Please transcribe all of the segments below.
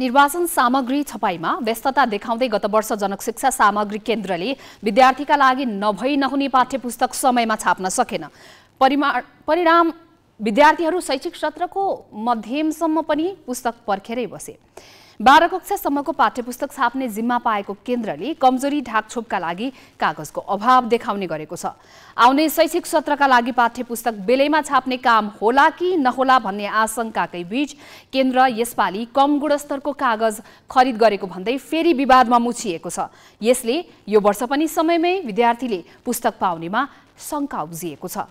निर्वाचन सामग्री छपाईमा व्यस्तता देखाउँदै गत वर्ष जनशिक्षा सामग्री केन्द्रले विद्यार्थीका लागि नभई नहुने पाठ्य पुस्तक समयमा छाप्न सकेन परिणाम विद्यार्थीहरू शैक्षिक सत्रको मध्यमसम्म पनि पुस्तक पर्खेरै बसे बाह्र कक्षासम्मको पाठ्यपुस्तक छाप्ने जिम्मा पाएको केन्द्रले कमजोरी ढाकछोपका लागि कागजको अभाव देखाउने गरेको छ आउने शैक्षिक सत्रका लागि पाठ्यपुस्तक बेलैमा छाप्ने काम होला कि नहोला भन्ने आशंकाकै बीच केन्द्र यसपालि कम गुणस्तरको कागज खरिद गरेको भन्दै फेरि विवादमा मुछिएको छ यसले यो वर्ष पनि समयमै विद्यार्थीले पुस्तक पाउनेमा शङ्का उब्जिएको छ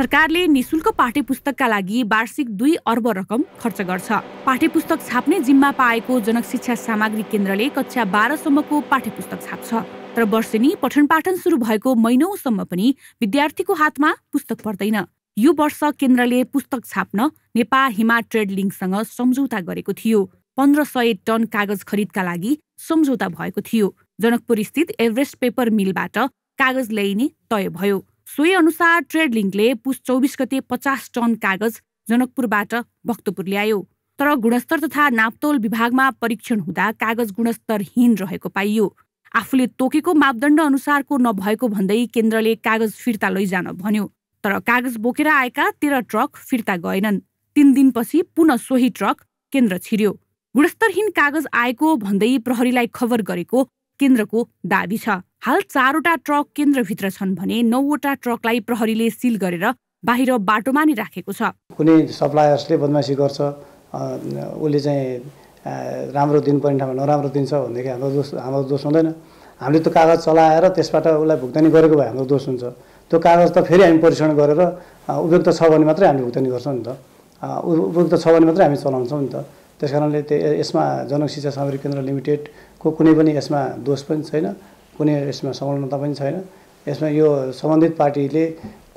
सरकारले निशुल्क पाठ्य पुस्तकका लागि वार्षिक दुई अर्ब रकम खर्च गर्छ पाठ्य पुस्तक छाप्ने जिम्मा पाएको जनक शिक्षा सामग्री केन्द्रले कक्षा बाह्रसम्मको पाठ्य पुस्तक छाप्छ तर वर्षेनी पठन पाठन सुरु भएको महिनौसम्म पनि विद्यार्थीको हातमा पुस्तक पर्दैन यो वर्ष केन्द्रले पुस्तक छाप्न नेपाल हिमा ट्रेड लिङ्कसँग सम्झौता गरेको थियो पन्ध्र सय टन कागज खरिदका लागि सम्झौता भएको थियो जनकपुर स्थित एभरेस्ट पेपर मिलबाट कागज ल्याइने तय भयो सोही अनुसार ट्रेड लिङ्कले पुस चौबिस गते पचास टन कागज जनकपुरबाट भक्तपुर ल्यायो तर गुणस्तर तथा नापतोल विभागमा परीक्षण हुँदा कागज गुणस्तरहीन रहेको पाइयो आफूले तोकेको मापदण्ड अनुसारको नभएको भन्दै केन्द्रले कागज फिर्ता लैजान भन्यो तर कागज बोकेर आएका तेह्र ट्रक फिर्ता गएनन् तीन दिनपछि पुनः सोही ट्रक केन्द्र छिर्यो गुणस्तरहीन कागज आएको भन्दै प्रहरीलाई खबर गरेको केन्द्रको दावी छ हाल चारवटा ट्रक केन्द्रभित्र छन् भने नौवटा ट्रकलाई प्रहरीले सिल गरेर बाहिर बाटोमा नै राखेको छ कुनै सप्लायर्सले बदमासी गर्छ उसले चाहिँ राम्रो दिनुपर्ने ठाउँमा नराम्रो दिन्छ भनेदेखि हाम्रो दोष हाम्रो दोष हुँदैन हामीले त्यो कागज चलाएर त्यसबाट उसलाई भुक्तानी गरेको भए हाम्रो दोष हुन्छ त्यो कागज त फेरि हामी परीक्षण गरेर उपयुक्त छ भने मात्रै हामी भुक्तानी गर्छौँ नि त उपयुक्त छ भने मात्रै हामी चलाउँछौँ नि त त्यस कारणले यसमा जनक शिक्षा सामग्री केन्द्र लिमिटेडको कुनै पनि यसमा दोष पनि छैन कुनै यसमा संलग्नता पनि छैन यसमा यो सम्बन्धित पार्टीले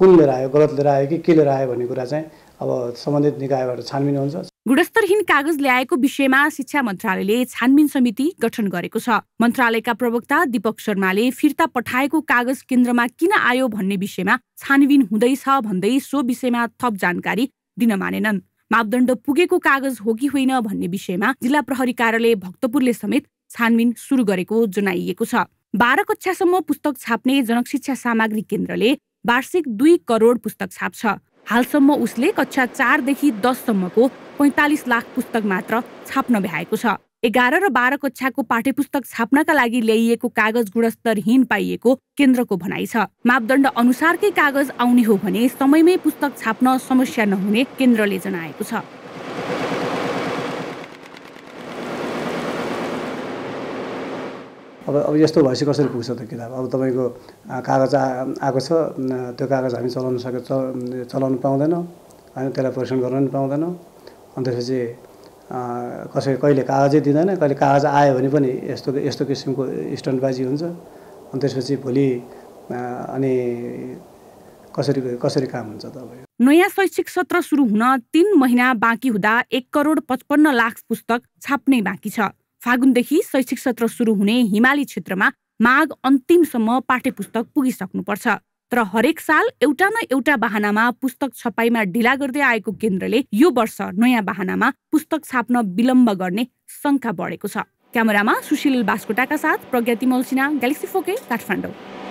कुन लिएर आयो गलत लिएर आयो कि के लिएर आयो भन्ने कुरा चाहिँ अब सम्बन्धित निकायबाट छानबिन हुन्छ गुणस्तरहीन कागज ल्याएको विषयमा शिक्षा मन्त्रालयले छानबिन समिति गठन गरेको छ मन्त्रालयका प्रवक्ता दीपक शर्माले फिर्ता पठाएको कागज केन्द्रमा किन आयो भन्ने विषयमा छानबिन हुँदैछ भन्दै सो विषयमा थप जानकारी दिन मानेनन् मापदण्ड पुगेको कागज हो कि होइन भन्ने विषयमा जिल्ला प्रहरी कार्यालय भक्तपुरले समेत छानबिन सुरु गरेको जनाइएको छ बाह्र कक्षासम्म पुस्तक छाप्ने जनक शिक्षा सामग्री केन्द्रले वार्षिक दुई करोड पुस्तक छाप्छ हालसम्म उसले कक्षा चारदेखि दससम्मको पैँतालिस लाख पुस्तक मात्र छाप्न भ्याएको छ एघार र बाह्र कक्षाको पाठ्यपुस्तक छाप्नका लागि ल्याइएको कागज गुणस्तरहीन पाइएको केन्द्रको भनाइ छ मापदण्ड अनुसारकै कागज आउने हो भने समयमै पुस्तक छाप्न समस्या नहुने केन्द्रले जनाएको छ अब अब यस्तो भएपछि कसरी पुग्छ त्यो किताब अब तपाईँको कागज आ आएको छ त्यो कागज हामी चलाउन सके चलाउनु पाउँदैनौँ होइन त्यसलाई परीक्षण गर्न पनि पाउँदैनौँ अनि त्यसपछि कसै कहिले कागजै दिँदैन कहिले कागज आयो भने पनि यस्तो यस्तो किसिमको स्टन्टबाजी हुन्छ अनि त्यसपछि भोलि अनि कसरी कसरी काम हुन्छ तपाईँ नयाँ शैक्षिक सत्र सुरु हुन तिन महिना बाँकी हुँदा एक करोड पचपन्न लाख पुस्तक छाप्नै बाँकी छ फागुनदेखि शैक्षिक सत्र सुरु हुने हिमाली क्षेत्रमा माघ अन्तिमसम्म पाठ्य पुस्तक पुगिसक्नुपर्छ तर हरेक साल एउटा न एउटा बाहनामा पुस्तक छपाईमा ढिला गर्दै आएको केन्द्रले यो वर्ष नयाँ बाहनामा पुस्तक छाप्न विलम्ब गर्ने शङ्का बढेको छ क्यामेरामा सुशील बास्कोटाका साथ प्रज्ञा तिमल सिन्हा ग्यालेक्सी फोके काठमाडौँ